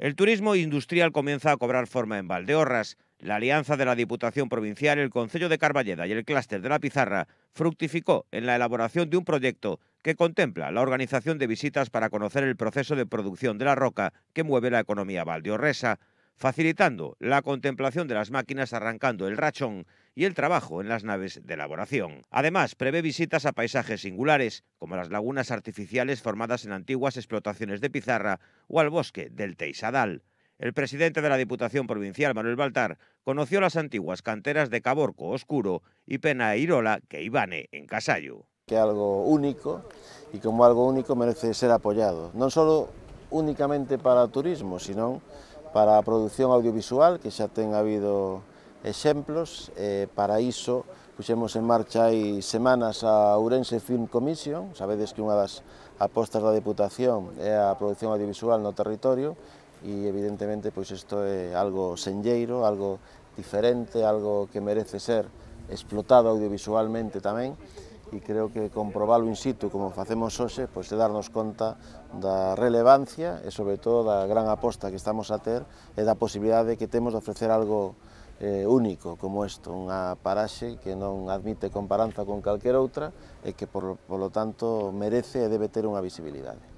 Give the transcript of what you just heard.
El turismo industrial comienza a cobrar forma en Valdeorras. La alianza de la Diputación Provincial, el Concello de Carballeda y el clúster de la Pizarra fructificó en la elaboración de un proyecto que contempla la organización de visitas para conocer el proceso de producción de la roca que mueve la economía valdeorresa facilitando la contemplación de las máquinas arrancando el rachón y el trabajo en las naves de elaboración. Además, prevé visitas a paisajes singulares, como las lagunas artificiales formadas en antiguas explotaciones de pizarra o al bosque del Teisadal. El presidente de la Diputación Provincial, Manuel Baltar, conoció las antiguas canteras de Caborco Oscuro y Pena e que Ibane en Casallo. Que algo único y como algo único merece ser apoyado, no solo únicamente para turismo, sino para a produción audiovisual, que xa ten habido exemplos, eh, para iso puxemos en marcha hai semanas a Ourense Film Commission, sabedes que unha das apostas da Deputación é a produción audiovisual no territorio, e evidentemente pois isto é algo senlleiro, algo diferente, algo que merece ser explotado audiovisualmente tamén, e creo que comprobalo in situ como facemos hoxe, pois é darnos conta da relevancia e sobre todo da gran aposta que estamos a ter e da posibilidade que temos de ofrecer algo eh, único como isto, unha paraxe que non admite comparanza con calquera outra e que, por, por lo tanto, merece e debe ter unha visibilidade.